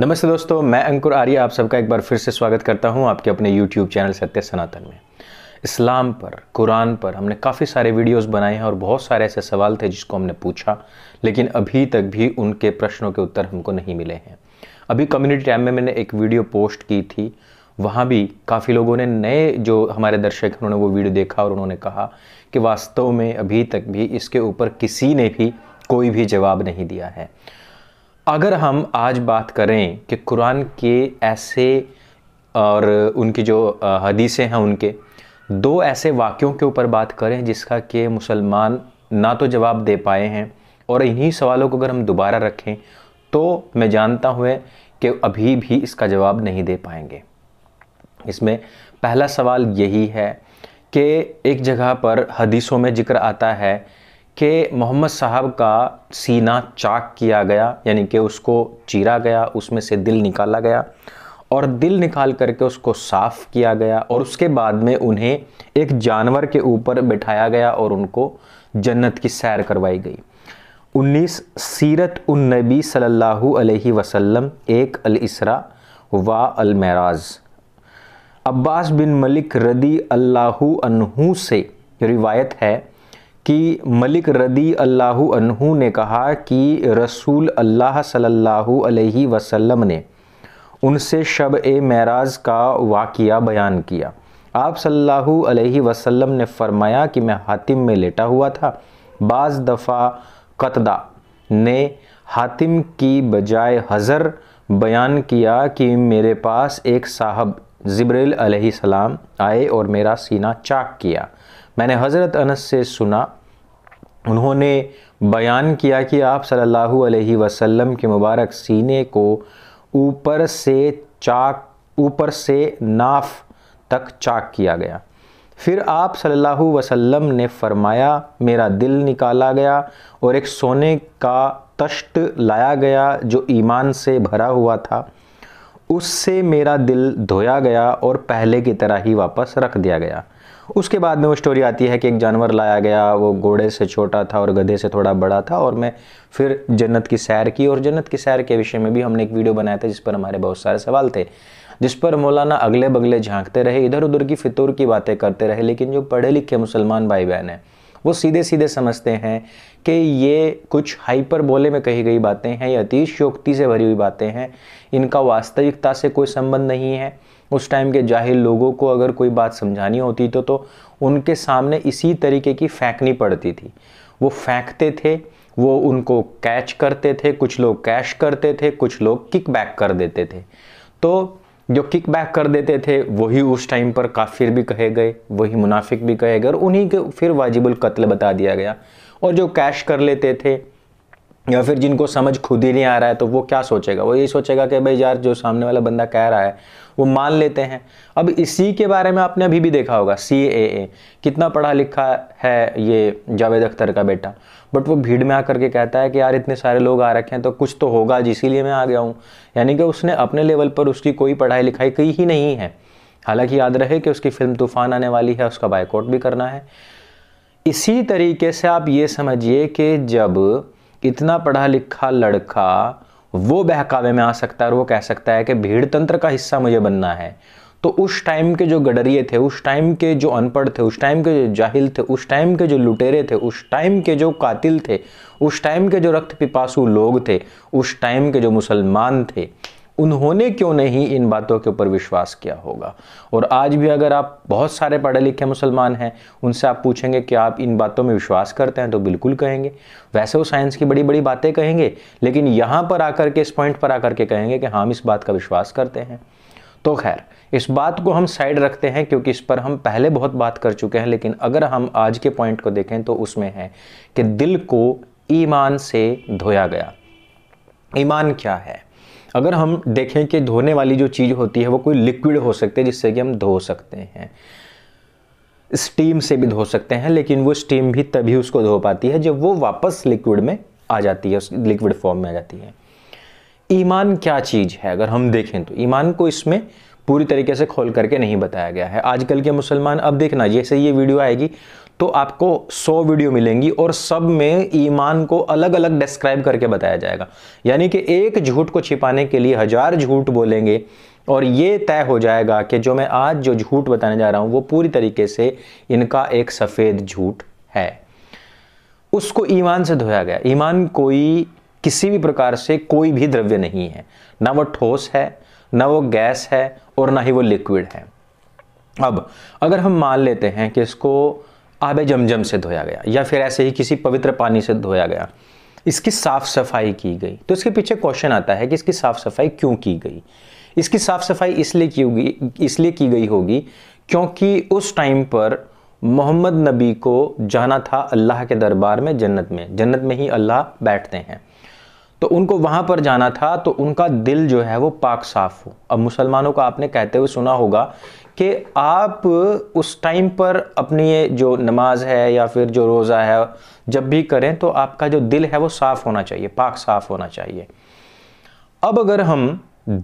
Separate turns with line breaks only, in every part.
नमस्ते दोस्तों मैं अंकुर आर्य आप सबका एक बार फिर से स्वागत करता हूं आपके अपने YouTube चैनल सत्य सनातन में इस्लाम पर कुरान पर हमने काफ़ी सारे वीडियोस बनाए हैं और बहुत सारे ऐसे सवाल थे जिसको हमने पूछा लेकिन अभी तक भी उनके प्रश्नों के उत्तर हमको नहीं मिले हैं अभी कम्युनिटी टाइम में मैंने एक वीडियो पोस्ट की थी वहाँ भी काफ़ी लोगों ने नए जो हमारे दर्शक हैं उन्होंने वो वीडियो देखा और उन्होंने कहा कि वास्तव में अभी तक भी इसके ऊपर किसी ने भी कोई भी जवाब नहीं दिया है अगर हम आज बात करें कि कुरान के ऐसे और उनकी जो हदीसें हैं उनके दो ऐसे वाक्यों के ऊपर बात करें जिसका कि मुसलमान ना तो जवाब दे पाए हैं और इन्हीं सवालों को अगर हम दोबारा रखें तो मैं जानता हुए कि अभी भी इसका जवाब नहीं दे पाएंगे इसमें पहला सवाल यही है कि एक जगह पर हदीसों में जिक्र आता है कि मोहम्मद साहब का सीना चाक किया गया यानी कि उसको चीरा गया उसमें से दिल निकाला गया और दिल निकाल करके उसको साफ़ किया गया और उसके बाद में उन्हें एक जानवर के ऊपर बिठाया गया और उनको जन्नत की सैर करवाई गई 19 सीरत उन नबी सल्लल्लाहु अलैहि वसल्लम एक अल इसरा व अल मेराज अब्बास बिन मलिक रदी अल्लाहु अनहू से रिवायत है कि मलिक रदी अल्लाह अनहु ने कहा कि रसूल अल्लाह सल्लल्लाहु अलैहि वसल्लम ने उनसे शब ए मेराज का वाक़ बयान किया आप सल्लल्लाहु अलैहि वसल्लम ने फरमाया कि मैं हातिम में लेटा हुआ था बाज़ दफ़ा कतदा ने हातिम की बजाय हज़र बयान किया कि मेरे पास एक साहब ज़ब्रेल सलाम आए और मेरा सीना चाक किया मैंने हज़रत अनस से सुना उन्होंने बयान किया कि आप सल्लल्लाहु अलैहि वसल्लम के मुबारक सीने को ऊपर से चाक ऊपर से नाफ तक चाक किया गया फिर आप सल्लल्लाहु वसल्लम ने फरमाया मेरा दिल निकाला गया और एक सोने का तश्त लाया गया जो ईमान से भरा हुआ था उससे मेरा दिल धोया गया और पहले की तरह ही वापस रख दिया गया उसके बाद में वो स्टोरी आती है कि एक जानवर लाया गया वो घोड़े से छोटा था और गधे से थोड़ा बड़ा था और मैं फिर जन्नत की सैर की और जन्नत की सैर के विषय में भी हमने एक वीडियो बनाया था जिस पर हमारे बहुत सारे सवाल थे जिस पर मौलाना अगले बगले झांकते रहे इधर उधर की फितूर की बातें करते रहे लेकिन जो पढ़े लिखे मुसलमान भाई बहन हैं वो सीधे सीधे समझते हैं कि ये कुछ हाइपर बोले में कही गई बातें हैं या अतिशयोक्ति से भरी हुई बातें हैं इनका वास्तविकता से कोई संबंध नहीं है उस टाइम के जाहिल लोगों को अगर कोई बात समझानी होती तो तो उनके सामने इसी तरीके की फेंकनी पड़ती थी वो फेंकते थे वो उनको कैच करते थे कुछ लोग कैश करते थे कुछ लोग किक बैक कर देते थे तो जो किक बैक कर देते थे वही उस टाइम पर काफिर भी कहे गए वही मुनाफिक भी कहे गए और उन्हीं के फिर वाजिबुल कत्ल बता दिया गया और जो कैश कर लेते थे या फिर जिनको समझ खुद ही नहीं आ रहा है तो वो क्या सोचेगा वो यही सोचेगा कि भाई यार जो सामने वाला बंदा कह रहा है वो मान लेते हैं अब इसी के बारे में आपने अभी भी देखा होगा सी ए ए कितना पढ़ा लिखा है ये जावेद अख्तर का बेटा बट वो भीड़ में आकर के कहता है कि यार इतने सारे लोग आ रखे हैं तो कुछ तो होगा इसीलिए मैं आ गया हूँ यानी कि उसने अपने लेवल पर उसकी कोई पढ़ाई लिखाई की ही नहीं है हालांकि याद रहे कि उसकी फिल्म तूफान आने वाली है उसका बाइकआउट भी करना है इसी तरीके से आप ये समझिए कि जब इतना पढ़ा लिखा लड़का वो बहकावे में आ सकता है और वो कह सकता है कि भीड़ तंत्र का हिस्सा मुझे बनना है तो उस टाइम के जो गडरिए थे उस टाइम के जो अनपढ़ थे उस टाइम के जो जाहिल थे उस टाइम के जो लुटेरे थे उस टाइम के जो कातिल थे उस टाइम के जो रक्त पिपासु लोग थे उस टाइम के जो मुसलमान थे उन्होंने क्यों नहीं इन बातों के ऊपर विश्वास किया होगा और आज भी अगर आप बहुत सारे पढ़े लिखे मुसलमान हैं उनसे आप पूछेंगे कि आप इन बातों में विश्वास करते हैं तो बिल्कुल कहेंगे वैसे वो साइंस की बड़ी बड़ी बातें कहेंगे लेकिन यहाँ पर आकर के इस पॉइंट पर आकर के कहेंगे कि हम इस बात का विश्वास करते हैं तो खैर इस बात को हम साइड रखते हैं क्योंकि इस पर हम पहले बहुत बात कर चुके हैं लेकिन अगर हम आज के पॉइंट को देखें तो उसमें है कि दिल को ईमान से धोया गया ईमान क्या है अगर हम देखें कि धोने वाली जो चीज़ होती है वो कोई लिक्विड हो सकती है जिससे कि हम धो सकते हैं स्टीम से भी धो सकते हैं लेकिन वो स्टीम भी तभी उसको धो पाती है जब वो वापस लिक्विड में आ जाती है लिक्विड फॉर्म में आ जाती है ईमान क्या चीज़ है अगर हम देखें तो ईमान को इसमें पूरी तरीके से खोल करके नहीं बताया गया है आजकल के मुसलमान अब देखना जैसे ये वीडियो आएगी तो आपको 100 वीडियो मिलेंगी और सब में ईमान को अलग अलग डिस्क्राइब करके बताया जाएगा यानी कि एक झूठ को छिपाने के लिए हज़ार झूठ बोलेंगे और ये तय हो जाएगा कि जो मैं आज जो झूठ बताने जा रहा हूँ वो पूरी तरीके से इनका एक सफ़ेद झूठ है उसको ईमान से धोया गया ईमान कोई किसी भी प्रकार से कोई भी द्रव्य नहीं है ना वो ठोस है ना वो गैस है और ना ही वो लिक्विड है अब अगर हम मान लेते हैं कि इसको आब जमजम से धोया गया या फिर ऐसे ही किसी पवित्र पानी से धोया गया इसकी साफ सफाई की गई तो इसके पीछे क्वेश्चन आता है कि इसकी साफ सफाई क्यों की गई इसकी साफ सफाई इसलिए की होगी इसलिए की गई होगी क्योंकि उस टाइम पर मोहम्मद नबी को जाना था अल्लाह के दरबार में जन्नत में जन्नत में ही अल्लाह बैठते हैं तो उनको वहाँ पर जाना था तो उनका दिल जो है वो पाक साफ हो अब मुसलमानों का आपने कहते हुए सुना होगा कि आप उस टाइम पर अपनी ये जो नमाज है या फिर जो रोज़ा है जब भी करें तो आपका जो दिल है वो साफ़ होना चाहिए पाक साफ़ होना चाहिए अब अगर हम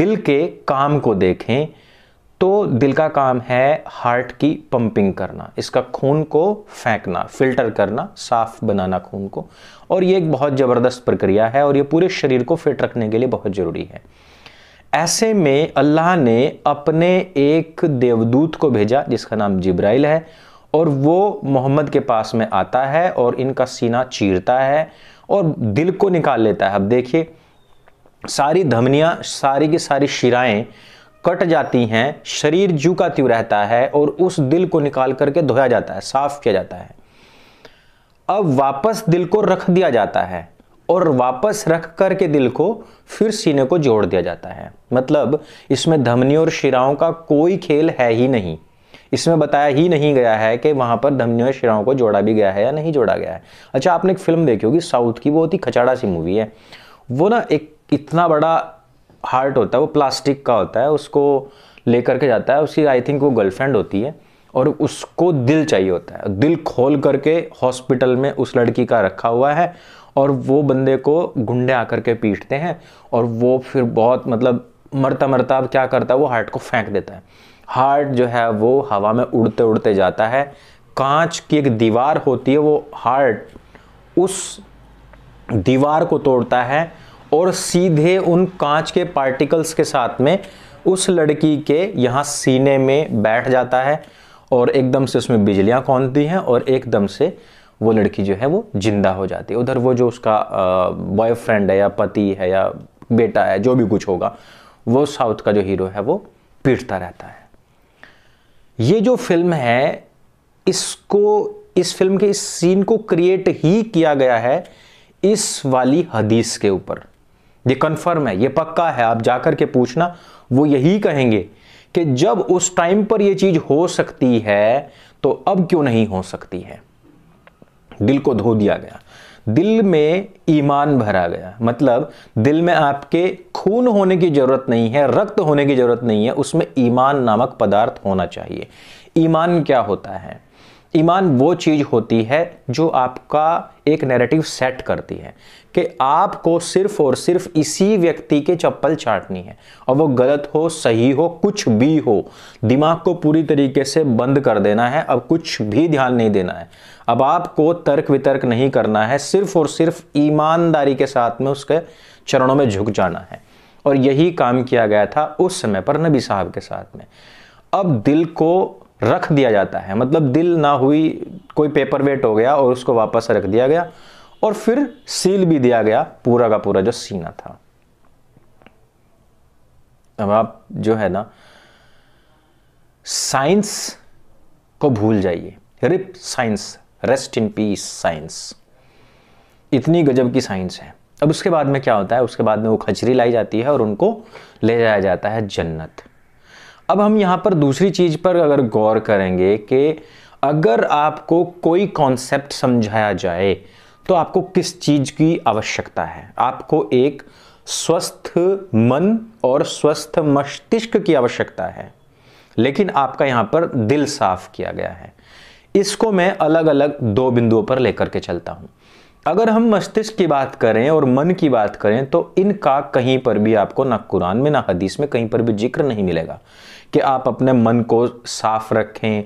दिल के काम को देखें तो दिल का काम है हार्ट की पंपिंग करना इसका खून को फेंकना फिल्टर करना साफ़ बनाना खून को और ये एक बहुत ज़बरदस्त प्रक्रिया है और ये पूरे शरीर को फिट रखने के लिए बहुत ज़रूरी है ऐसे में अल्लाह ने अपने एक देवदूत को भेजा जिसका नाम जिब्राइल है और वो मोहम्मद के पास में आता है और इनका सीना चीरता है और दिल को निकाल लेता है अब देखिए सारी धमनियाँ सारी की सारी शिराएँ कट जाती हैं शरीर जू का त्यू रहता है और उस दिल को निकाल करके धोया जाता है साफ किया जाता है अब वापस दिल को रख दिया जाता है और वापस रख कर के दिल को फिर सीने को जोड़ दिया जाता है मतलब इसमें धमनी और शिराओं का कोई खेल है ही नहीं इसमें बताया ही नहीं गया है कि वहां पर धमनी और शिराओं को जोड़ा भी गया है या नहीं जोड़ा गया है अच्छा आपने एक फिल्म देखी होगी साउथ की बहुत ही खचाड़ा सी मूवी है वो ना एक इतना बड़ा हार्ट होता है वो प्लास्टिक का होता है उसको लेकर के जाता है उसकी आई थिंक वो गर्लफ्रेंड होती है और उसको दिल चाहिए होता है दिल खोल करके हॉस्पिटल में उस लड़की का रखा हुआ है और वो बंदे को गुंडे आकर के पीटते हैं और वो फिर बहुत मतलब मरता मरता अब क्या करता है वो हार्ट को फेंक देता है हार्ट जो है वो हवा में उड़ते उड़ते जाता है कांच की एक दीवार होती है वो हार्ट उस दीवार को तोड़ता है और सीधे उन कांच के पार्टिकल्स के साथ में उस लड़की के यहाँ सीने में बैठ जाता है और एकदम से उसमें बिजलियाँ कौनती हैं और एकदम से वो लड़की जो है वो जिंदा हो जाती है उधर वो जो उसका बॉयफ्रेंड है या पति है या बेटा है जो भी कुछ होगा वो साउथ का जो हीरो है वो पीटता रहता है ये जो फिल्म है इसको इस फिल्म के इस सीन को क्रिएट ही किया गया है इस वाली हदीस के ऊपर ये कन्फर्म है ये पक्का है आप जाकर के पूछना वो यही कहेंगे कि जब उस टाइम पर ये चीज़ हो सकती है तो अब क्यों नहीं हो सकती है दिल को धो दिया गया दिल में ईमान भरा गया मतलब दिल में आपके खून होने की ज़रूरत नहीं है रक्त होने की ज़रूरत नहीं है उसमें ईमान नामक पदार्थ होना चाहिए ईमान क्या होता है ईमान वो चीज़ होती है जो आपका एक नैरेटिव सेट करती है कि आपको सिर्फ और सिर्फ इसी व्यक्ति के चप्पल चाटनी है और वो गलत हो सही हो कुछ भी हो दिमाग को पूरी तरीके से बंद कर देना है अब कुछ भी ध्यान नहीं देना है अब आपको तर्क वितर्क नहीं करना है सिर्फ और सिर्फ ईमानदारी के साथ में उसके चरणों में झुक जाना है और यही काम किया गया था उस समय पर नबी साहब के साथ में अब दिल को रख दिया जाता है मतलब दिल ना हुई कोई पेपर वेट हो गया और उसको वापस रख दिया गया और फिर सील भी दिया गया पूरा का पूरा जो सीना था अब आप जो है ना साइंस को भूल जाइए rip science rest in peace science इतनी गजब की साइंस है अब उसके बाद में क्या होता है उसके बाद में वो खचरी लाई जाती है और उनको ले जाया जाता है जन्नत अब हम यहाँ पर दूसरी चीज़ पर अगर गौर करेंगे कि अगर आपको कोई कॉन्सेप्ट समझाया जाए तो आपको किस चीज़ की आवश्यकता है आपको एक स्वस्थ मन और स्वस्थ मस्तिष्क की आवश्यकता है लेकिन आपका यहां पर दिल साफ किया गया है इसको मैं अलग अलग दो बिंदुओं पर लेकर के चलता हूं अगर हम मस्तिष्क की बात करें और मन की बात करें तो इनका कहीं पर भी आपको ना कुरान में ना हदीस में कहीं पर भी जिक्र नहीं मिलेगा कि आप अपने मन को साफ रखें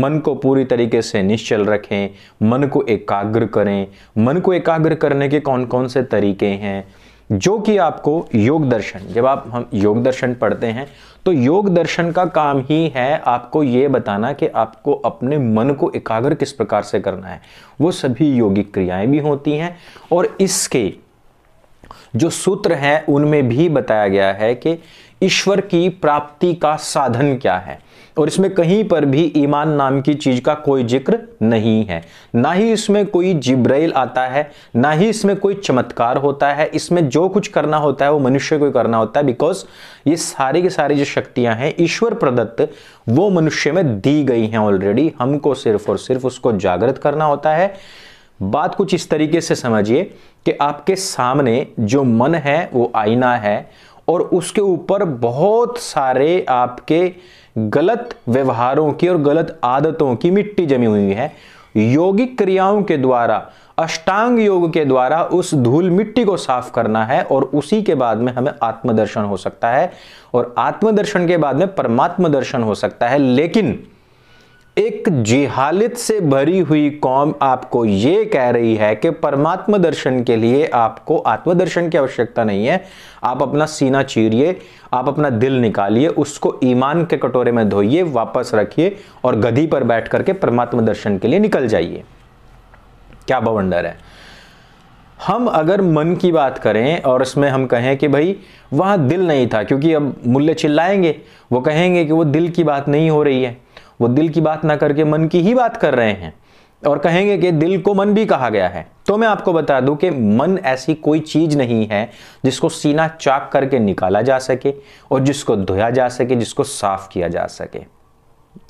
मन को पूरी तरीके से निश्चल रखें मन को एकाग्र करें मन को एकाग्र करने के कौन कौन से तरीके हैं जो कि आपको योग दर्शन जब आप हम योग दर्शन पढ़ते हैं तो योग दर्शन का काम ही है आपको ये बताना कि आपको अपने मन को एकाग्र किस प्रकार से करना है वो सभी योगिक क्रियाएं भी होती हैं और इसके जो सूत्र हैं उनमें भी बताया गया है कि ईश्वर की प्राप्ति का साधन क्या है और इसमें कहीं पर भी ईमान नाम की चीज़ का कोई जिक्र नहीं है ना ही इसमें कोई जिब्राइल आता है ना ही इसमें कोई चमत्कार होता है इसमें जो कुछ करना होता है वो मनुष्य को करना होता है बिकॉज ये सारी की सारी जो शक्तियां हैं ईश्वर प्रदत्त वो मनुष्य में दी गई हैं ऑलरेडी हमको सिर्फ और सिर्फ उसको जागृत करना होता है बात कुछ इस तरीके से समझिए कि आपके सामने जो मन है वो आईना है और उसके ऊपर बहुत सारे आपके गलत व्यवहारों की और गलत आदतों की मिट्टी जमी हुई है योगिक क्रियाओं के द्वारा अष्टांग योग के द्वारा उस धूल मिट्टी को साफ करना है और उसी के बाद में हमें आत्मदर्शन हो सकता है और आत्मदर्शन के बाद में परमात्म दर्शन हो सकता है लेकिन एक जिहालित से भरी हुई कौम आपको ये कह रही है कि परमात्मा दर्शन के लिए आपको आत्मदर्शन की आवश्यकता नहीं है आप अपना सीना चीरिए आप अपना दिल निकालिए उसको ईमान के कटोरे में धोइए वापस रखिए और गधी पर बैठ करके परमात्मा दर्शन के लिए निकल जाइए क्या बवंडर है हम अगर मन की बात करें और इसमें हम कहें कि भाई वहाँ दिल नहीं था क्योंकि अब मूल्य चिल्लाएंगे वो कहेंगे कि वो दिल की बात नहीं हो रही है वो दिल की बात ना करके मन की ही बात कर रहे हैं और कहेंगे कि दिल को मन भी कहा गया है तो मैं आपको बता दूं कि मन ऐसी कोई चीज नहीं है जिसको सीना चाक करके निकाला जा सके और जिसको धोया जा सके जिसको साफ किया जा सके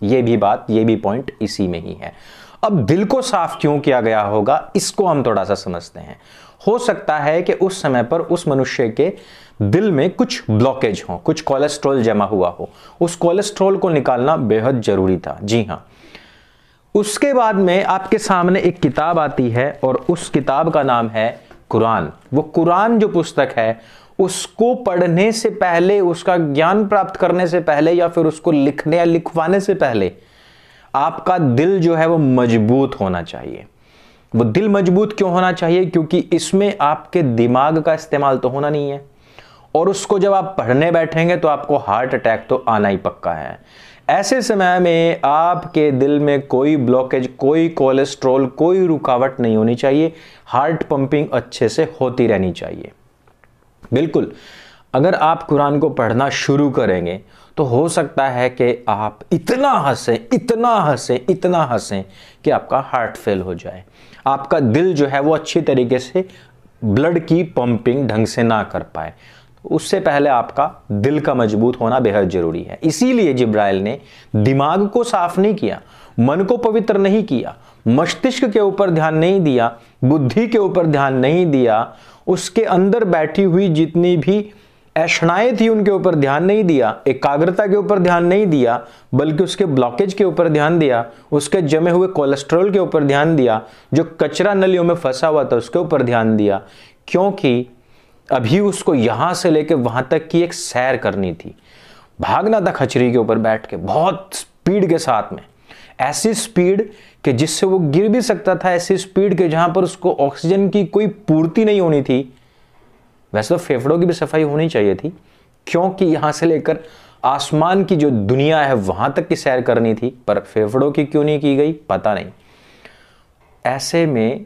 ये भी बात ये भी पॉइंट इसी में ही है अब दिल को साफ क्यों किया गया होगा इसको हम थोड़ा सा समझते हैं हो सकता है कि उस समय पर उस मनुष्य के दिल में कुछ ब्लॉकेज हो कुछ कोलेस्ट्रॉल जमा हुआ हो उस कोलेस्ट्रॉल को निकालना बेहद ज़रूरी था जी हाँ उसके बाद में आपके सामने एक किताब आती है और उस किताब का नाम है कुरान वो कुरान जो पुस्तक है उसको पढ़ने से पहले उसका ज्ञान प्राप्त करने से पहले या फिर उसको लिखने या लिखवाने से पहले आपका दिल जो है वो मजबूत होना चाहिए वो दिल मजबूत क्यों होना चाहिए क्योंकि इसमें आपके दिमाग का इस्तेमाल तो होना नहीं है और उसको जब आप पढ़ने बैठेंगे तो आपको हार्ट अटैक तो आना ही पक्का है ऐसे समय में आपके दिल में कोई ब्लॉकेज कोई कोलेस्ट्रॉल कोई रुकावट नहीं होनी चाहिए हार्ट पंपिंग अच्छे से होती रहनी चाहिए बिल्कुल अगर आप कुरान को पढ़ना शुरू करेंगे तो हो सकता है कि आप इतना हंसें इतना हंसें इतना हंसें कि आपका हार्ट फेल हो जाए आपका दिल जो है वो अच्छी तरीके से ब्लड की पंपिंग ढंग से ना कर पाए उससे पहले आपका दिल का मजबूत होना बेहद जरूरी है इसीलिए जिब्राइल ने दिमाग को साफ नहीं किया मन को पवित्र नहीं किया मस्तिष्क के ऊपर ध्यान नहीं दिया बुद्धि के ऊपर ध्यान नहीं दिया उसके अंदर बैठी हुई जितनी भी ऐशनाएं थी उनके ऊपर ध्यान नहीं दिया एकाग्रता के ऊपर ध्यान नहीं दिया बल्कि उसके ब्लॉकेज के ऊपर ध्यान दिया उसके जमे हुए कोलेस्ट्रॉल के ऊपर ध्यान दिया जो कचरा नलियों में फंसा हुआ था उसके ऊपर ध्यान दिया क्योंकि अभी उसको यहां से लेके वहां तक की एक सैर करनी थी भागना था खचरी के ऊपर बैठ के बहुत स्पीड के साथ में ऐसी स्पीड कि जिससे वो गिर भी सकता था ऐसी स्पीड के जहां पर उसको ऑक्सीजन की कोई पूर्ति नहीं होनी थी वैसे तो फेफड़ों की भी सफाई होनी चाहिए थी क्योंकि यहां से लेकर आसमान की जो दुनिया है वहां तक की सैर करनी थी पर फेफड़ों की क्यों नहीं की गई पता नहीं ऐसे में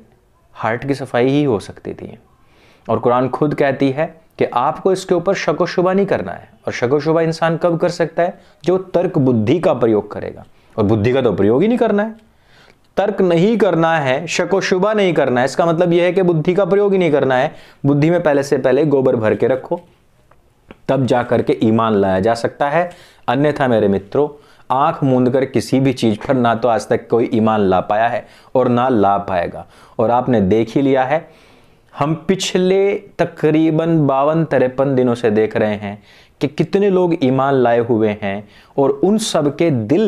हार्ट की सफाई ही हो सकती थी और कुरान खुद कहती है कि आपको इसके ऊपर शको शुबा नहीं करना है और शको शुबा इंसान कब कर सकता है जो तर्क बुद्धि का प्रयोग करेगा और बुद्धि का तो प्रयोग ही नहीं करना है तर्क नहीं करना है शको शुबा नहीं करना है इसका मतलब यह है कि बुद्धि का प्रयोग ही नहीं करना है बुद्धि में पहले से पहले गोबर भर के रखो तब जा करके ईमान लाया जा सकता है अन्यथा मेरे मित्रों आंख मूंद कर किसी भी चीज़ पर ना तो आज तक कोई ईमान ला पाया है और ना ला पाएगा और आपने देख ही लिया है हम पिछले तकरीबन बावन तिरपन दिनों से देख रहे हैं कि कितने लोग ईमान लाए हुए हैं और उन सब के दिल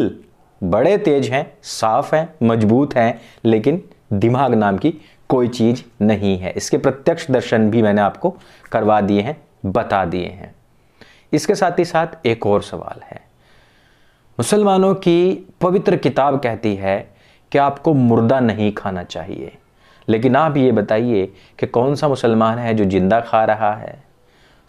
बड़े तेज हैं साफ हैं मजबूत हैं लेकिन दिमाग नाम की कोई चीज़ नहीं है इसके प्रत्यक्ष दर्शन भी मैंने आपको करवा दिए हैं बता दिए हैं इसके साथ ही साथ एक और सवाल है मुसलमानों की पवित्र किताब कहती है कि आपको मुर्दा नहीं खाना चाहिए लेकिन आप ये बताइए कि कौन सा मुसलमान है जो जिंदा खा रहा है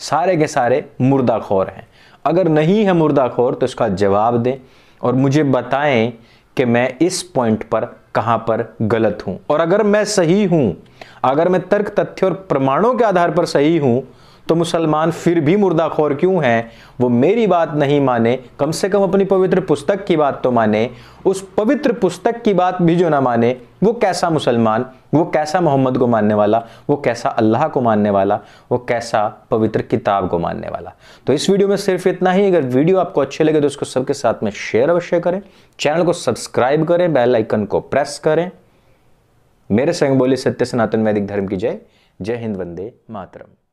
सारे के सारे मुर्दा खोर हैं अगर नहीं है मुर्दा खोर तो इसका जवाब दें और मुझे बताएं कि मैं इस पॉइंट पर कहां पर गलत हूं और अगर मैं सही हूं अगर मैं तर्क तथ्य और प्रमाणों के आधार पर सही हूं तो मुसलमान फिर भी मुर्दाखोर क्यों हैं वो मेरी बात नहीं माने कम से कम अपनी पवित्र पुस्तक की बात तो माने उस पवित्र पुस्तक की बात भी जो ना माने वो कैसा मुसलमान वो कैसा मोहम्मद को मानने वाला वो कैसा अल्लाह को मानने वाला वो कैसा पवित्र किताब को मानने वाला तो इस वीडियो में सिर्फ इतना ही अगर वीडियो आपको अच्छे लगे तो इसको सबके साथ में शेयर अवश्य करें चैनल को सब्सक्राइब करें बेल आइकन को प्रेस करें मेरे संग बोले सत्य सनातन वैदिक धर्म की जय जय हिंद वंदे मातरम